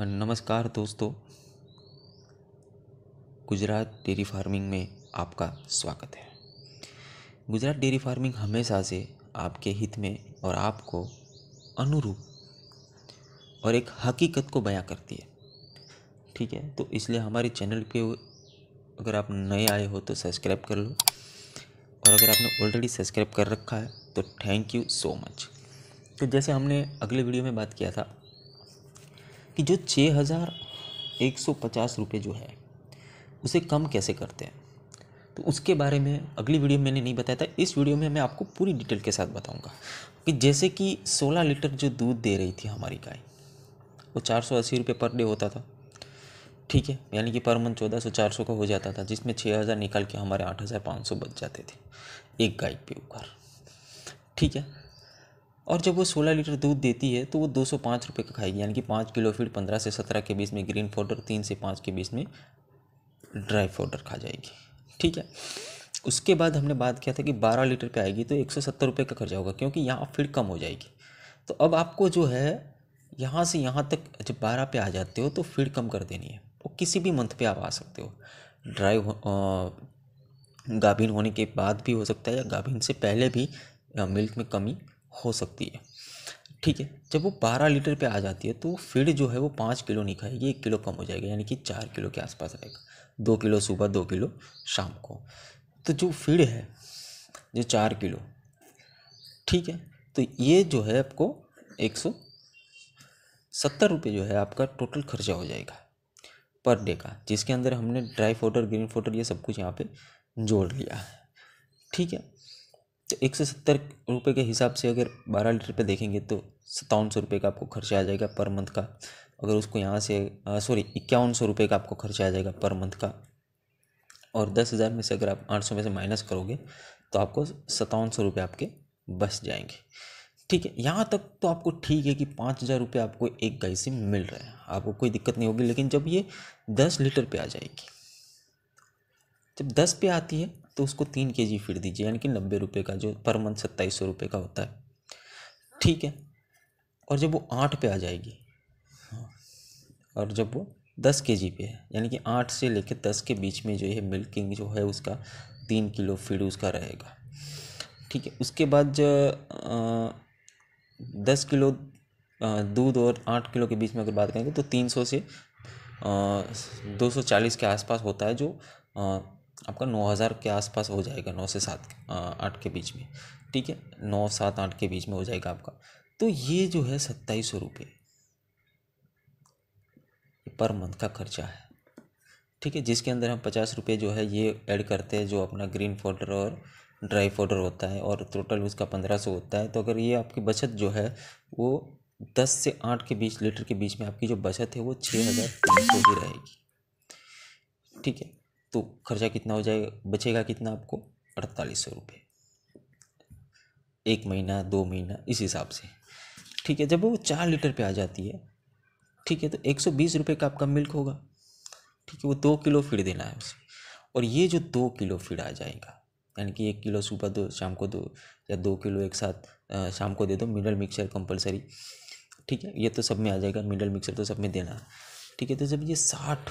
हाँ, नमस्कार दोस्तों गुजरात डेयरी फार्मिंग में आपका स्वागत है गुजरात डेयरी फार्मिंग हमेशा से आपके हित में और आपको अनुरूप और एक हकीकत को बयां करती है ठीक है तो इसलिए हमारे चैनल पे अगर आप नए आए हो तो सब्सक्राइब कर लो और अगर आपने ऑलरेडी सब्सक्राइब कर रखा है तो थैंक यू सो मच तो जैसे हमने अगले वीडियो में बात किया था कि जो छः हज़ार एक सौ पचास रुपये जो है उसे कम कैसे करते हैं तो उसके बारे में अगली वीडियो में मैंने नहीं बताया था इस वीडियो में मैं आपको पूरी डिटेल के साथ बताऊंगा कि जैसे कि 16 लीटर जो दूध दे रही थी हमारी गाय वो चार सौ अस्सी रुपये पर डे होता था ठीक है यानी कि पर मंथ चौदह सौ चार सौ का हो जाता था जिसमें छः हज़ार निकाल के हमारे आठ हज़ार पाँच सौ बच जाते थे एक गाय के ऊपर ठीक है और जब वो 16 लीटर दूध देती है तो वो दो सौ पाँच रुपये का खाएगी यानी कि पाँच किलो फीड पंद्रह से सत्रह के बीच में ग्रीन पाउडर तीन से पाँच के बीच में ड्राई पाउडर खा जाएगी ठीक है उसके बाद हमने बात किया था कि बारह लीटर पे आएगी तो एक सौ सत्तर रुपये का खर्चा होगा क्योंकि यहाँ फीड कम हो जाएगी तो अब आपको जो है यहाँ से यहाँ तक जब बारह पे आ जाते हो तो फीड कम कर देनी है वो किसी भी मंथ पे आप आ सकते हो ड्राई गाभिन होने के बाद भी हो सकता है या गाभिन से पहले भी मिल्क में कमी हो सकती है ठीक है जब वो बारह लीटर पे आ जाती है तो फीड जो है वो पाँच किलो नहीं खाएगी एक किलो कम हो जाएगा यानी कि चार किलो के आसपास आएगा दो किलो सुबह दो किलो शाम को तो जो फीड है जो चार किलो ठीक है तो ये जो है आपको एक सौ सत्तर रुपये जो है आपका टोटल खर्चा हो जाएगा पर डे का जिसके अंदर हमने ड्राई फोटर ग्रीन फोटर ये सब कुछ यहाँ पे जोड़ लिया है ठीक है तो एक सौ सत्तर रुपये के हिसाब से अगर बारह लीटर पे देखेंगे तो सत्तावन सौ रुपये का आपको खर्चा आ जाएगा पर मंथ का अगर उसको यहाँ से सॉरी इक्यावन सौ रुपये का आपको खर्चा आ जाएगा पर मंथ का और दस हज़ार में से अगर आप आठ सौ में से माइनस करोगे तो आपको सत्तावन सौ रुपये आपके बस जाएंगे ठीक है यहाँ तक तो आपको ठीक है कि पाँच हज़ार रुपये आपको एक गाय से मिल रहा है आपको कोई दिक्कत नहीं होगी लेकिन जब ये दस लीटर पे आ जाएगी जब दस पे आती है तो उसको तीन के जी फीड दीजिए यानी कि नब्बे रुपये का जो पर मंथ सत्ताईस सौ रुपये का होता है ठीक है और जब वो आठ पे आ जाएगी हाँ, और जब वो दस के जी पे है यानी कि आठ से लेकर दस के बीच में जो है मिल्किंग जो है उसका तीन किलो फीड उसका रहेगा ठीक है उसके बाद जो दस किलो दूध और आठ किलो के बीच में अगर बात करेंगे तो तीन सौ से दो सौ चालीस के आसपास होता है जो आपका नौ हज़ार के आसपास हो जाएगा नौ से सात आठ के बीच में ठीक है नौ सात आठ के बीच में हो जाएगा आपका तो ये जो है सत्ताईस सौ रुपये पर मंथ का खर्चा है ठीक है जिसके अंदर हम पचास रुपये जो है ये ऐड करते हैं जो अपना ग्रीन फोल्डर और ड्राई फोल्डर होता है और टोटल उसका पंद्रह सौ होता है तो अगर ये आपकी बचत जो है वो दस से आठ के बीच लीटर के बीच में आपकी जो बचत है वो छः हज़ार तीन सौ ही रहेगी ठीक है तो खर्चा कितना हो जाएगा बचेगा कितना आपको अड़तालीस सौ रुपये एक महीना दो महीना इस हिसाब से ठीक है जब वो चार लीटर पे आ जाती है ठीक है तो एक सौ बीस रुपये का आपका मिल्क होगा ठीक है वो दो किलो फीड देना है उसे और ये जो दो किलो फीड आ जाएगा यानी कि एक किलो सुबह दो शाम को दो या दो किलो एक साथ शाम को दे दो मिनरल मिक्सचर कंपलसरी ठीक है ये तो सब में आ जाएगा मिनरल मिक्सचर तो सब में देना ठीक है तो जब ये साठ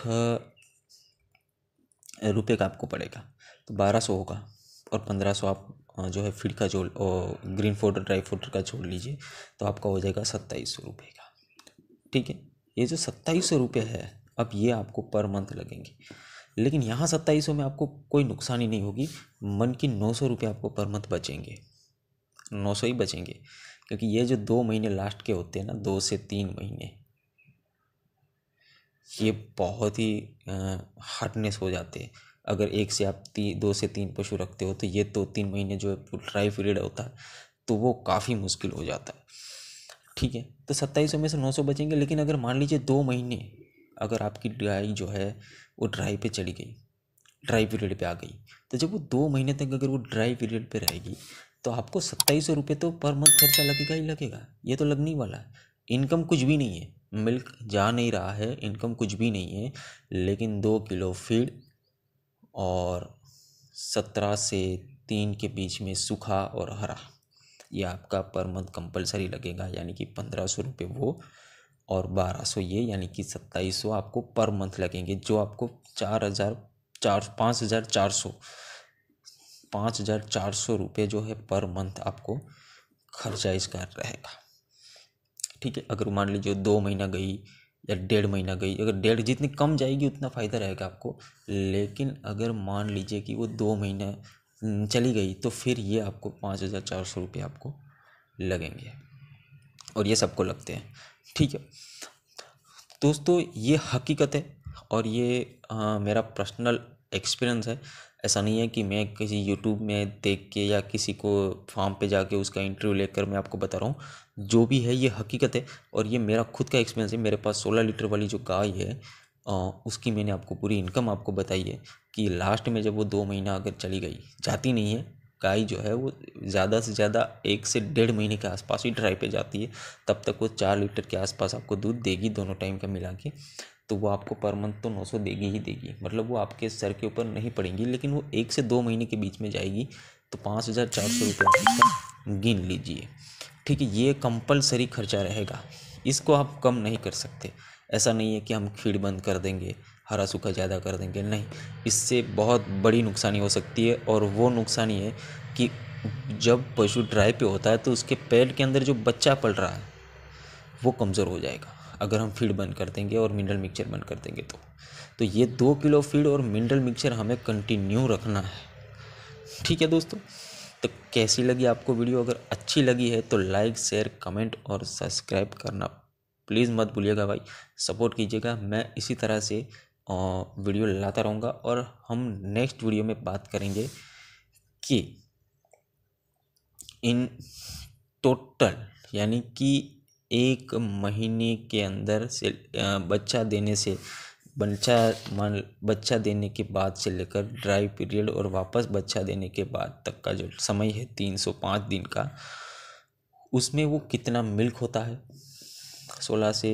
रुपये का आपको पड़ेगा तो बारह सौ होगा और पंद्रह सौ आप जो है फीड का जोड़ ग्रीन फोडर ड्राई फोडर का जोड़ लीजिए तो आपका हो जाएगा सत्ताईस सौ रुपये का ठीक है ये जो सत्ताईस सौ रुपये है अब ये आपको पर मंथ लगेंगे लेकिन यहाँ सत्ताईस सौ में आपको कोई नुकसानी नहीं होगी मन की नौ सौ रुपये आपको पर मंथ बचेंगे नौ सौ ही बचेंगे क्योंकि ये जो दो महीने लास्ट के होते हैं ना दो से तीन महीने ये बहुत ही हार्डनेस हो जाते हैं अगर एक से आप तीन दो से तीन पशु रखते हो तो ये दो तो तीन महीने जो है ड्राई पीरियड होता है तो वो काफ़ी मुश्किल हो जाता है ठीक है तो सत्ताईस सौ में से नौ सौ बचेंगे लेकिन अगर मान लीजिए दो महीने अगर आपकी ड्राई जो है वो ड्राई पे चली गई ड्राई पीरियड पे आ गई तो जब वो दो महीने तक अगर वो ड्राई पीरियड पे रहेगी तो आपको सत्ताईस सौ रुपये तो पर मंथ खर्चा लगेगा ही लगेगा ये तो लगने वाला है इनकम कुछ भी नहीं है मिल्क जा नहीं रहा है इनकम कुछ भी नहीं है लेकिन दो किलो फीड और सत्रह से तीन के बीच में सूखा और हरा ये आपका पर मंथ कंपलसरी लगेगा यानी कि पंद्रह सौ रुपये वो और बारह सौ ये यानी कि सत्ताईस सौ आपको पर मंथ लगेंगे जो आपको चार हज़ार चार पाँच हज़ार चार सौ पाँच हज़ार चार सौ रुपये जो है पर मंथ आपको खर्चा इसका रहेगा ठीक है अगर मान लीजिए दो महीना गई या डेढ़ महीना गई अगर डेढ़ जितनी कम जाएगी उतना फ़ायदा रहेगा आपको लेकिन अगर मान लीजिए कि वो दो महीना चली गई तो फिर ये आपको पाँच हज़ार चार सौ रुपये आपको लगेंगे और ये सबको लगते हैं ठीक है दोस्तों ये हकीकत है और ये आ, मेरा पर्सनल एक्सपीरियंस है ऐसा नहीं है कि मैं किसी यूट्यूब में देख के या किसी को फार्म पे जाके उसका इंटरव्यू लेकर मैं आपको बता रहा हूँ जो भी है ये हकीकत है और ये मेरा खुद का एक्सपीरियंस है मेरे पास सोलह लीटर वाली जो गाय है उसकी मैंने आपको पूरी इनकम आपको बताई है कि लास्ट में जब वो दो महीना अगर चली गई जाती नहीं है गाय जो है वो ज़्यादा से ज़्यादा एक से डेढ़ महीने के आसपास ही ड्राई पे जाती है तब तक वो चार लीटर के आसपास आपको दूध देगी दोनों टाइम का मिला के तो वो आपको पर मंथ तो नौ सौ देगी ही देगी मतलब वो आपके सर के ऊपर नहीं पड़ेंगी लेकिन वो एक से दो महीने के बीच में जाएगी तो पाँच हज़ार चार सौ रुपये गिन लीजिए ठीक है ये कंपलसरी खर्चा रहेगा इसको आप कम नहीं कर सकते ऐसा नहीं है कि हम खीड़ बंद कर देंगे हरा सूखा ज़्यादा कर देंगे नहीं इससे बहुत बड़ी नुकसानी हो सकती है और वो नुकसानी है कि जब पशु ड्राई पे होता है तो उसके पेट के अंदर जो बच्चा पल रहा है वो कमज़ोर हो जाएगा अगर हम फीड बंद कर देंगे और मिनरल मिक्सचर बंद कर देंगे तो तो ये दो किलो फीड और मिनरल मिक्सचर हमें कंटिन्यू रखना है ठीक है दोस्तों तो कैसी लगी आपको वीडियो अगर अच्छी लगी है तो लाइक शेयर कमेंट और सब्सक्राइब करना प्लीज़ मत भूलिएगा भाई सपोर्ट कीजिएगा मैं इसी तरह से वीडियो लाता रहूँगा और हम नेक्स्ट वीडियो में बात करेंगे कि इन टोटल यानी कि एक महीने के अंदर से बच्चा देने से बच्चा मान बच्चा देने के बाद से लेकर ड्राई पीरियड और वापस बच्चा देने के बाद तक का जो समय है तीन सौ पाँच दिन का उसमें वो कितना मिल्क होता है सोलह से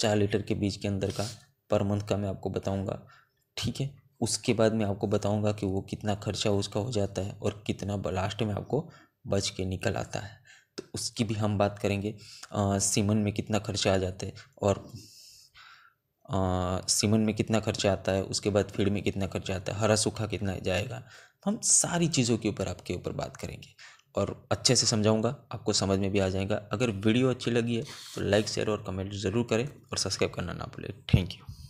चार लीटर के बीच के अंदर का पर मंथ का मैं आपको बताऊंगा ठीक है उसके बाद मैं आपको बताऊंगा कि वो कितना खर्चा उसका हो जाता है और कितना लास्ट में आपको बच के निकल आता है तो उसकी भी हम बात करेंगे सीमन में कितना खर्चा आ जाता है और सीमन में कितना खर्चा आता है उसके बाद फीड में कितना खर्चा आता है हरा सूखा कितना जाएगा तो हम सारी चीज़ों के ऊपर आपके ऊपर बात करेंगे और अच्छे से समझाऊंगा आपको समझ में भी आ जाएगा अगर वीडियो अच्छी लगी है तो लाइक शेयर और कमेंट ज़रूर करें और सब्सक्राइब करना ना भूलें थैंक यू